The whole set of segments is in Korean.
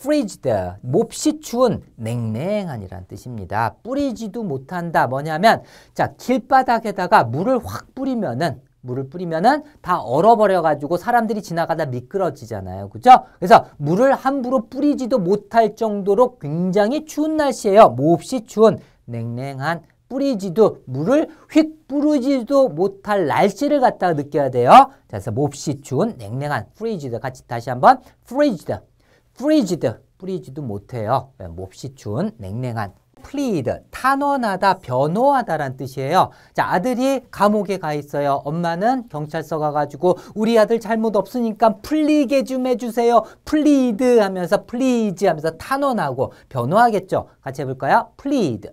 프리지드 몹시 추운 냉랭한이란 뜻입니다. 뿌리지도 못한다. 뭐냐면 자 길바닥에다가 물을 확 뿌리면은 물을 뿌리면은 다 얼어버려 가지고 사람들이 지나가다 미끄러지잖아요. 그죠? 그래서 물을 함부로 뿌리지도 못할 정도로 굉장히 추운 날씨예요. 몹시 추운 냉랭한 뿌리지도 물을 휙 뿌리지도 못할 날씨를 갖다가 느껴야 돼요. 자, 그래서 몹시 추운 냉랭한 프리지드 같이 다시 한번 프리지드 freezed, freezed 못해요. 예, 몹시 추운, 냉랭한. plead, 탄원하다, 변호하다 라는 뜻이에요. 자, 아들이 감옥에 가 있어요. 엄마는 경찰서 가가지고 우리 아들 잘못 없으니까 풀리게 좀 해주세요. plead 하면서 please 하면서 탄원하고 변호하겠죠. 같이 해볼까요? plead,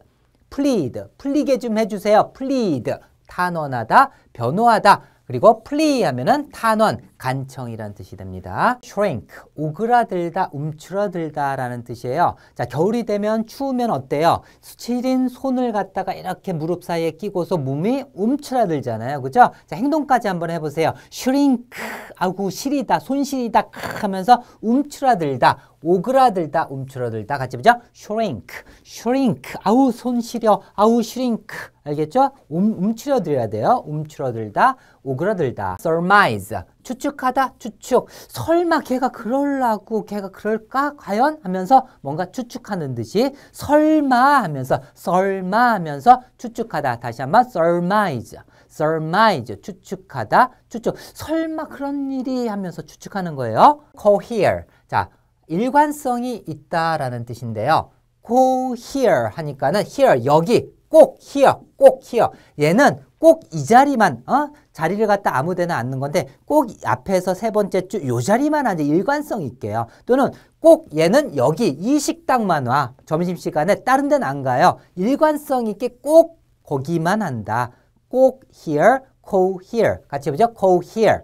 plead, 풀리게 좀 해주세요. plead, 탄원하다, 변호하다. 그리고 플레이 하면은 탄원, 간청이란 뜻이 됩니다. shrink, 오그라들다, 움츠러들다 라는 뜻이에요. 자, 겨울이 되면 추우면 어때요? 수치린 손을 갖다가 이렇게 무릎 사이에 끼고서 몸이 움츠러들잖아요. 그죠? 자, 행동까지 한번 해보세요. shrink, 아구, 시리다, 손시리다, 크 하면서 움츠러들다, 오그라들다, 움츠러들다. 같이 보죠. shrink, shrink, 아우, 손 시려, 아우, shrink. 알겠죠? 움, 움츠러들어야 돼요. 움츠러들다, 오그라들다. surmise, 추측하다 추측 설마 걔가 그럴라고 걔가 그럴까 과연 하면서 뭔가 추측하는 듯이 설마 하면서 설마 하면서 추측하다 다시 한번 surmise surmise 추측하다 추측 설마 그런 일이 하면서 추측하는 거예요 cohere 자 일관성이 있다라는 뜻인데요. go here 하니까는 here 여기 꼭 히어, 꼭 히어. 얘는 꼭 이 자리만, 어? 자리를 갖다 아무 데나 앉는 건데 꼭 앞에서 세 번째 줄 요 자리만 앉아 일관성 있게요. 또는 꼭 얘는 여기 이 식당만 와. 점심시간에 다른 데는 안 가요. 일관성 있게 꼭 거기만 한다. 꼭 here, cohere. 같이 보죠 cohere,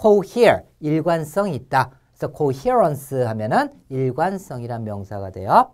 cohere. 일관성 있다. 그래서 coherence 하면은 일관성이란 명사가 돼요.